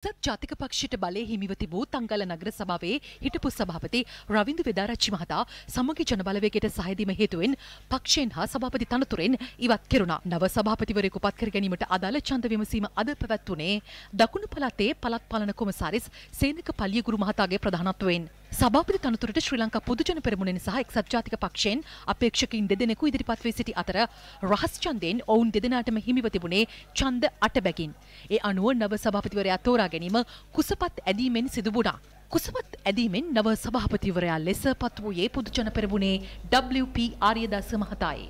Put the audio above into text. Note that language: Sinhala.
සත් ජාතික පක්ෂයට බලය හිමිව තිබූ තංගල නගර සභාවේ හිටපු සභාපති රවින්දු වෙදාරච්චි මහතා සමගි ජනබලවේගයට සහයදීම හේතුවෙන් පක්ෂයෙන් හා සභාපති තනතුරෙන් ඉවත් කෙරුණා. නව සභාපතිවරයෙකු පත් කර ගැනීමට අදාළ ඡන්ද විමසීම අද පැවැත්වුණේ දකුණු පළාතේ පළාත් පාලන කොමසාරිස් සේනක පල්ලියගුරු මහතාගේ ප්‍රධානත්වයෙන්. සභාපති තනතුරට ශ්‍රී ලංකා පොදුජන පෙරමුණෙන් සහ එක්සත් ජාතික පක්ෂයෙන් අපේක්ෂකයින් දෙදෙනෙකු ඉදිරිපත් වී සිටි අතර රහස් ඡන්දයෙන් ඔවුන් දෙදෙනාටම හිමිව තිබුණේ ඡන්ද 8 බැගින්. ඒ අනුව නව සභාපතිවරයා තෝරා ගැනීම කුසපත් ඇදීමෙන් සිදු වුණා. කුසපත් ඇදීමෙන් නව සභාපතිවරයා ලෙස පත් වූයේ පොදුජන පෙරමුණේ WP ආර්යදාස මහතායි.